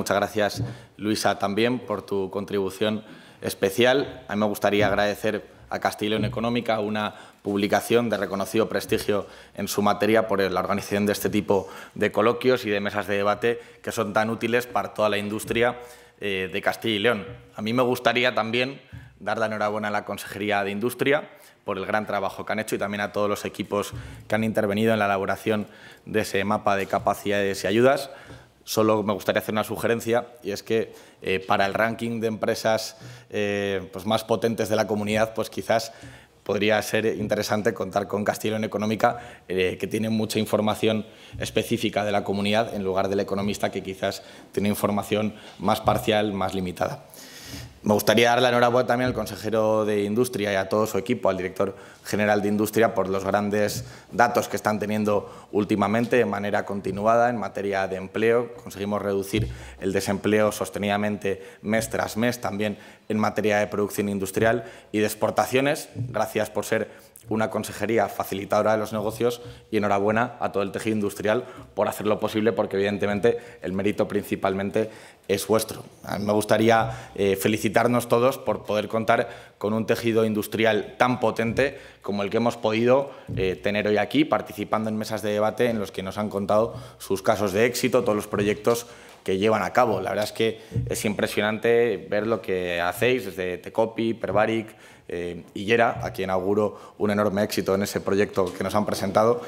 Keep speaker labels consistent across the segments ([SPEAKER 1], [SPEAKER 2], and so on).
[SPEAKER 1] Muchas gracias, Luisa, también por tu contribución especial. A mí me gustaría agradecer a Castilla y León Económica una publicación de reconocido prestigio en su materia por la organización de este tipo de coloquios y de mesas de debate que son tan útiles para toda la industria eh, de Castilla y León. A mí me gustaría también dar la enhorabuena a la Consejería de Industria por el gran trabajo que han hecho y también a todos los equipos que han intervenido en la elaboración de ese mapa de capacidades y ayudas. Solo me gustaría hacer una sugerencia y es que eh, para el ranking de empresas eh, pues más potentes de la comunidad, pues quizás podría ser interesante contar con Castillo en Económica, eh, que tiene mucha información específica de la comunidad, en lugar del economista, que quizás tiene información más parcial, más limitada. Me gustaría dar la enhorabuena también al consejero de Industria y a todo su equipo, al director general de Industria, por los grandes datos que están teniendo últimamente de manera continuada en materia de empleo. Conseguimos reducir el desempleo sostenidamente mes tras mes, también en materia de producción industrial y de exportaciones. Gracias por ser una consejería facilitadora de los negocios y enhorabuena a todo el tejido industrial por hacerlo posible porque evidentemente el mérito principalmente es vuestro. A mí me gustaría eh, felicitarnos todos por poder contar con un tejido industrial tan potente como el que hemos podido eh, tener hoy aquí, participando en mesas de debate en los que nos han contado sus casos de éxito, todos los proyectos que llevan a cabo. La verdad es que es impresionante ver lo que hacéis desde Tecopi, Perbaric, eh, a quien auguro un enorme éxito en ese proyecto que nos han presentado,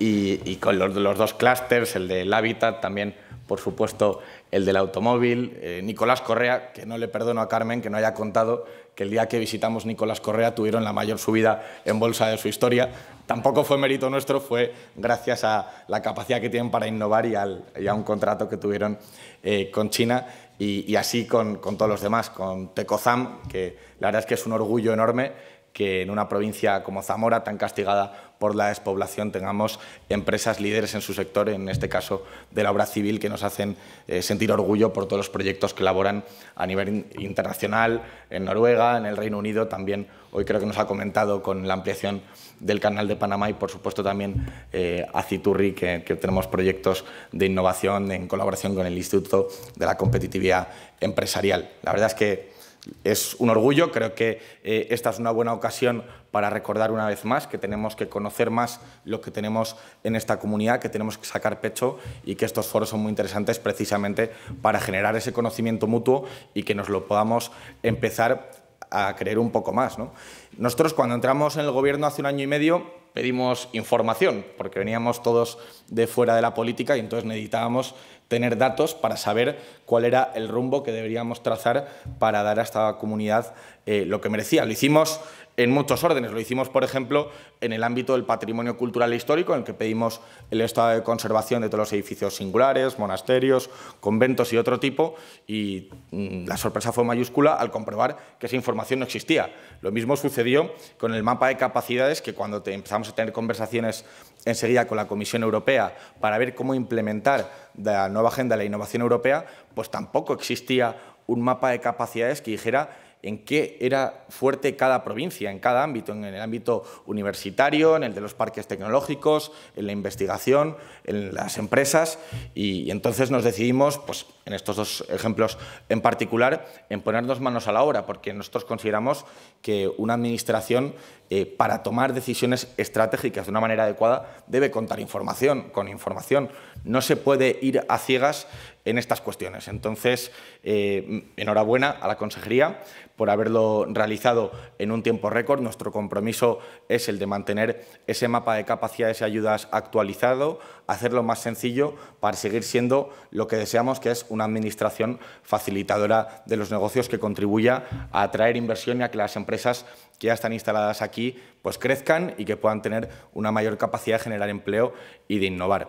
[SPEAKER 1] y, con los, dos clústeres, el del hábitat, también, por supuesto, el del automóvil, eh, Nicolás Correa, que no le perdono a Carmen que no haya contado que el día que visitamos Nicolás Correa tuvieron la mayor subida en bolsa de su historia. Tampoco fue mérito nuestro, fue gracias a la capacidad que tienen para innovar y, a un contrato que tuvieron eh, con China y, así con, todos los demás, con Tecozam, que la verdad es que es un orgullo enorme que en una provincia como Zamora, tan castigada por la despoblación, tengamos empresas líderes en su sector, en este caso de la obra civil, que nos hacen eh, sentir orgullo por todos los proyectos que elaboran a nivel internacional, en Noruega, en el Reino Unido, también hoy creo que nos ha comentado con la ampliación del canal de Panamá y por supuesto también eh, a Citurri, que, tenemos proyectos de innovación en colaboración con el Instituto de la Competitividad Empresarial. La verdad es que es un orgullo, creo que eh, esta es una buena ocasión para recordar una vez más que tenemos que conocer más lo que tenemos en esta comunidad, que tenemos que sacar pecho y que estos foros son muy interesantes precisamente para generar ese conocimiento mutuo y que nos lo podamos empezar a creer un poco más. ¿no? Nosotros cuando entramos en el gobierno hace un año y medio pedimos información, porque veníamos todos de fuera de la política y entonces necesitábamos tener datos para saber cuál era el rumbo que deberíamos trazar para dar a esta comunidad eh, lo que merecía. Lo hicimos en muchos órdenes. Lo hicimos, por ejemplo, en el ámbito del patrimonio cultural e histórico, en el que pedimos el estado de conservación de todos los edificios singulares, monasterios, conventos y otro tipo, y mm, la sorpresa fue mayúscula al comprobar que esa información no existía. Lo mismo sucedió con el mapa de capacidades, que cuando empezamos a tener conversaciones enseguida con la Comisión Europea para ver cómo implementar la nueva agenda de la innovación europea, pues tampoco existía un mapa de capacidades que dijera en qué era fuerte cada provincia, en cada ámbito, en el ámbito universitario, en el de los parques tecnológicos, en la investigación, en las empresas, y entonces nos decidimos pues, en estos dos ejemplos en particular, en ponernos manos a la obra, porque nosotros consideramos que una administración, eh, para tomar decisiones estratégicas de una manera adecuada, debe contar información, con información. No se puede ir a ciegas en estas cuestiones. Entonces, eh, enhorabuena a la consejería por haberlo realizado en un tiempo récord. Nuestro compromiso es el de mantener ese mapa de capacidades y ayudas actualizado, hacerlo más sencillo para seguir siendo lo que deseamos, que es un una administración facilitadora de los negocios que contribuya a atraer inversión y a que las empresas que ya están instaladas aquí pues crezcan y que puedan tener una mayor capacidad de generar empleo y de innovar.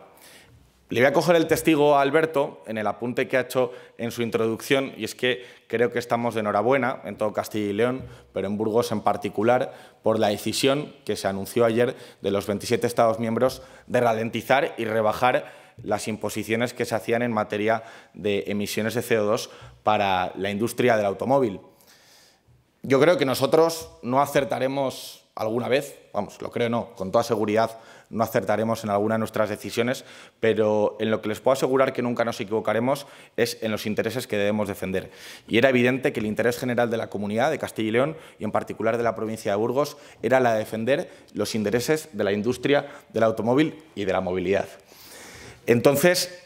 [SPEAKER 1] Le voy a coger el testigo a Alberto en el apunte que ha hecho en su introducción y es que creo que estamos de enhorabuena en todo Castilla y León, pero en Burgos en particular, por la decisión que se anunció ayer de los 27 Estados miembros de ralentizar y rebajar las imposiciones que se hacían en materia de emisiones de CO2 para la industria del automóvil. Yo creo que nosotros no acertaremos alguna vez, vamos, lo creo no, con toda seguridad no acertaremos en alguna de nuestras decisiones, pero en lo que les puedo asegurar que nunca nos equivocaremos es en los intereses que debemos defender. Y era evidente que el interés general de la comunidad de Castilla y León, y en particular de la provincia de Burgos, era la de defender los intereses de la industria del automóvil y de la movilidad. Entonces,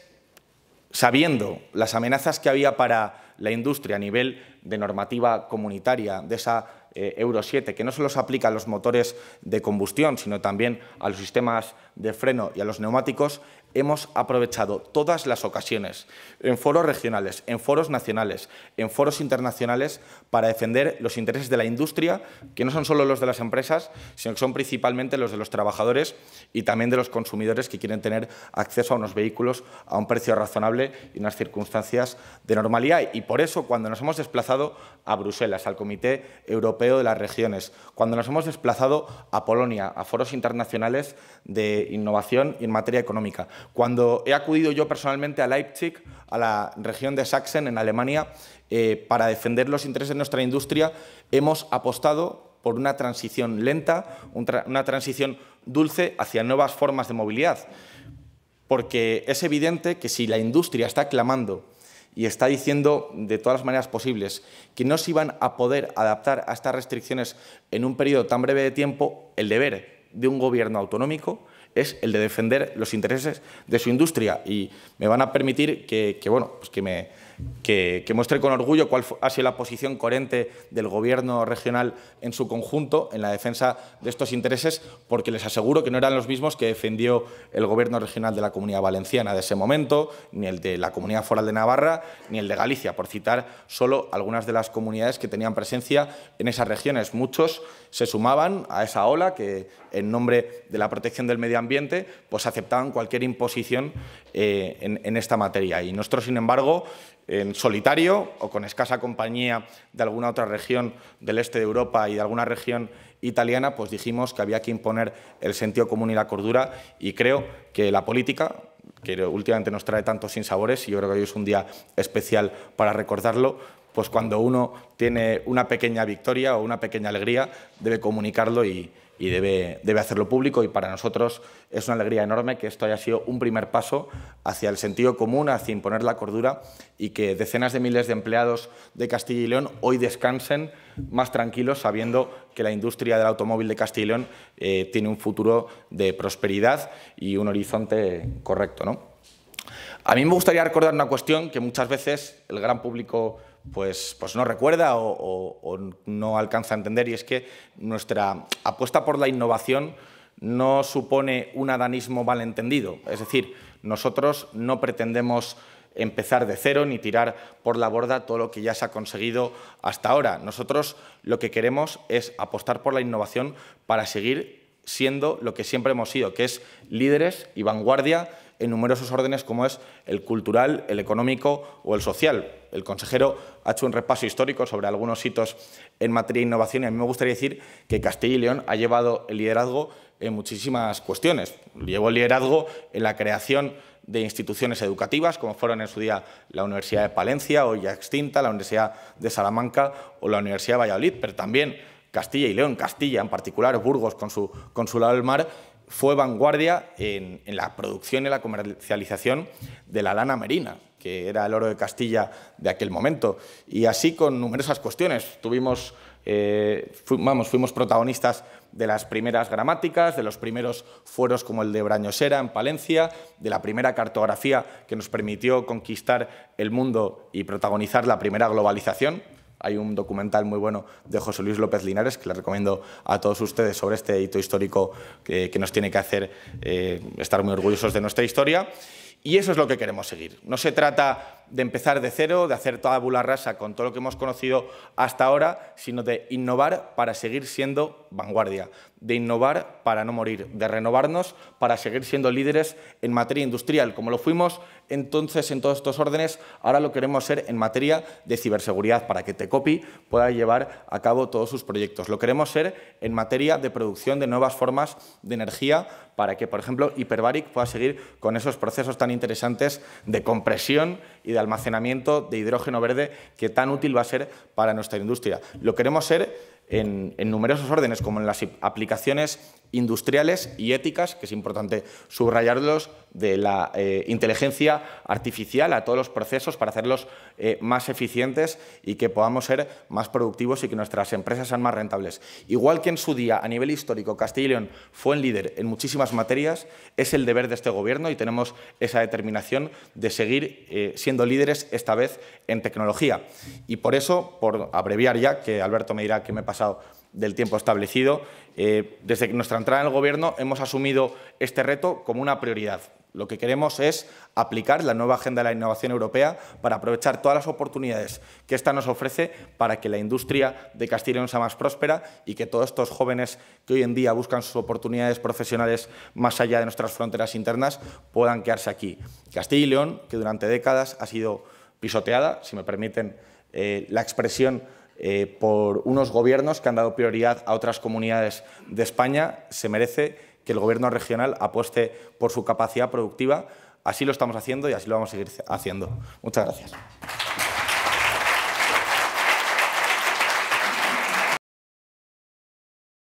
[SPEAKER 1] sabiendo las amenazas que había para la industria a nivel de normativa comunitaria, de esa eh, Euro 7, que no solo se aplica a los motores de combustión, sino también a los sistemas de freno y a los neumáticos, hemos aprovechado todas las ocasiones en foros regionales, en foros nacionales, en foros internacionales para defender los intereses de la industria, que no son solo los de las empresas, sino que son principalmente los de los trabajadores y también de los consumidores que quieren tener acceso a unos vehículos a un precio razonable y unas circunstancias de normalidad. Y por eso, cuando nos hemos desplazado a Bruselas, al Comité Europeo de las Regiones, cuando nos hemos desplazado a Polonia, a foros internacionales de innovación y en materia económica, cuando he acudido yo personalmente a Leipzig, a la región de Sachsen, en Alemania, eh, para defender los intereses de nuestra industria, hemos apostado por una transición lenta, una transición dulce hacia nuevas formas de movilidad. Porque es evidente que si la industria está clamando y está diciendo de todas las maneras posibles que no se iban a poder adaptar a estas restricciones en un periodo tan breve de tiempo, el deber de un gobierno autonómico es el de defender los intereses de su industria y me van a permitir que, bueno, pues que me que, muestre con orgullo cuál ha sido la posición coherente del Gobierno regional en su conjunto en la defensa de estos intereses, porque les aseguro que no eran los mismos que defendió el Gobierno regional de la Comunidad Valenciana de ese momento, ni el de la Comunidad Foral de Navarra, ni el de Galicia, por citar solo algunas de las comunidades que tenían presencia en esas regiones. Muchos se sumaban a esa ola que, en nombre de la protección del medio ambiente, pues aceptaban cualquier imposición eh, en, esta materia. Y nosotros, sin embargo, en solitario o con escasa compañía de alguna otra región del este de Europa y de alguna región italiana, pues dijimos que había que imponer el sentido común y la cordura y creo que la política, que últimamente nos trae tantos sinsabores y yo creo que hoy es un día especial para recordarlo, pues cuando uno tiene una pequeña victoria o una pequeña alegría, debe comunicarlo y, debe, debe, hacerlo público y para nosotros es una alegría enorme que esto haya sido un primer paso hacia el sentido común, hacia imponer la cordura y que decenas de miles de empleados de Castilla y León hoy descansen más tranquilos sabiendo que la industria del automóvil de Castilla y León eh, tiene un futuro de prosperidad y un horizonte correcto. A mí me gustaría recordar una cuestión que muchas veces el gran público pues, pues, no recuerda o, o no alcanza a entender y es que nuestra apuesta por la innovación no supone un adanismo malentendido. Es decir, nosotros no pretendemos empezar de cero ni tirar por la borda todo lo que ya se ha conseguido hasta ahora. Nosotros lo que queremos es apostar por la innovación para seguir siendo lo que siempre hemos sido, que es líderes y vanguardia en numerosos órdenes como es el cultural, el económico o el social. El consejero ha hecho un repaso histórico sobre algunos hitos en materia de innovación y a mí me gustaría decir que Castilla y León ha llevado el liderazgo en muchísimas cuestiones. Llevó el liderazgo en la creación de instituciones educativas, como fueron en su día la Universidad de Palencia, hoy ya extinta, la Universidad de Salamanca o la Universidad de Valladolid, pero también Castilla y León, Castilla en particular, Burgos con su consulado del mar, fue vanguardia en, la producción y la comercialización de la lana merina, que era el oro de Castilla de aquel momento. Y así con numerosas cuestiones. Tuvimos eh, fuimos protagonistas de las primeras gramáticas, de los primeros fueros como el de Brañosera en Palencia, de la primera cartografía que nos permitió conquistar el mundo y protagonizar la primera globalización, hay un documental muy bueno de José Luis López Linares, que le recomiendo a todos ustedes sobre este hito histórico que, nos tiene que hacer eh, estar muy orgullosos de nuestra historia. Y eso es lo que queremos seguir. No se trata de empezar de cero, de hacer toda bula rasa con todo lo que hemos conocido hasta ahora, sino de innovar para seguir siendo vanguardia, de innovar para no morir, de renovarnos para seguir siendo líderes en materia industrial, como lo fuimos entonces en todos estos órdenes, ahora lo queremos ser en materia de ciberseguridad, para que Tecopi pueda llevar a cabo todos sus proyectos. Lo queremos ser en materia de producción de nuevas formas de energía, para que, por ejemplo, Hyperbaric pueda seguir con esos procesos tan interesantes de compresión y de almacenamiento de hidrógeno verde que tan útil va a ser para nuestra industria. Lo queremos ser en, numerosos órdenes, como en las aplicaciones industriales y éticas, que es importante subrayarlos, de la eh, inteligencia artificial a todos los procesos para hacerlos eh, más eficientes y que podamos ser más productivos y que nuestras empresas sean más rentables. Igual que en su día, a nivel histórico, Castilla y León fue un líder en muchísimas materias, es el deber de este Gobierno y tenemos esa determinación de seguir eh, siendo líderes, esta vez en tecnología. Y por eso, por abreviar ya, que Alberto me dirá que me he pasado del tiempo establecido. Eh, desde nuestra entrada en el Gobierno hemos asumido este reto como una prioridad. Lo que queremos es aplicar la nueva Agenda de la Innovación Europea para aprovechar todas las oportunidades que esta nos ofrece para que la industria de Castilla y León sea más próspera y que todos estos jóvenes que hoy en día buscan sus oportunidades profesionales más allá de nuestras fronteras internas puedan quedarse aquí. Castilla y León, que durante décadas ha sido pisoteada, si me permiten eh, la expresión eh, por unos gobiernos que han dado prioridad a otras comunidades de España, se merece que el gobierno regional apueste por su capacidad productiva. Así lo estamos haciendo y así lo vamos a seguir haciendo. Muchas gracias.